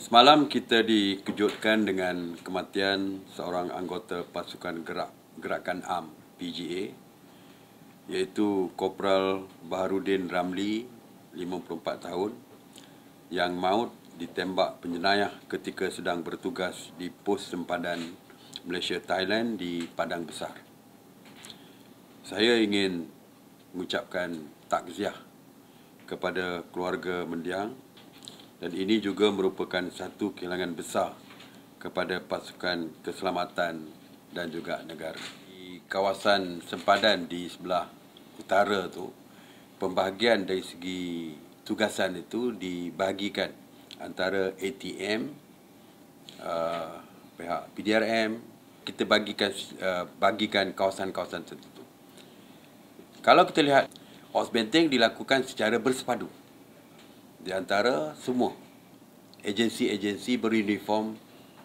Semalam kita dikejutkan dengan kematian seorang anggota pasukan gerak gerakan AM PGA iaitu Kopral Baharudin Ramli 54 tahun yang maut ditembak penjenayah ketika sedang bertugas di pos sempadan Malaysia Thailand di Padang Besar. Saya ingin mengucapkan takziah kepada keluarga mendiang dan ini juga merupakan satu kehilangan besar kepada pasukan keselamatan dan juga negara. Di kawasan sempadan di sebelah utara tu, pembahagian dari segi tugasan itu dibahagikan antara ATM, uh, pihak PDRM, kita bagikan uh, bagikan kawasan-kawasan tertentu. Kalau kita lihat, Osbenting dilakukan secara bersepadu di antara semua agensi-agensi beruniform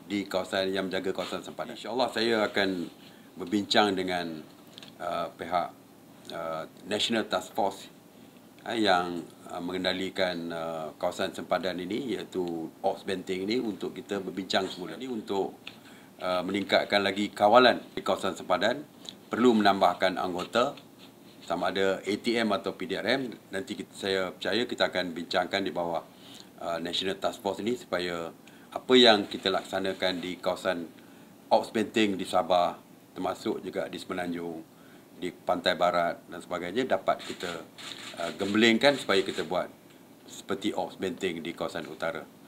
di kawasan yang menjaga kawasan sempadan. Insya Allah saya akan berbincang dengan uh, pihak uh, National Task Force uh, yang uh, mengendalikan uh, kawasan sempadan ini iaitu Ops Benteng ini untuk kita berbincang semula ini untuk uh, meningkatkan lagi kawalan di kawasan sempadan perlu menambahkan anggota sama ada ATM atau PDRM nanti kita, saya percaya kita akan bincangkan di bawah uh, National Task Force ini supaya apa yang kita laksanakan di kawasan Ops Benteng di Sabah termasuk juga di Semenanjung di Pantai Barat dan sebagainya dapat kita uh, gemblengkan supaya kita buat seperti Ops Benteng di kawasan utara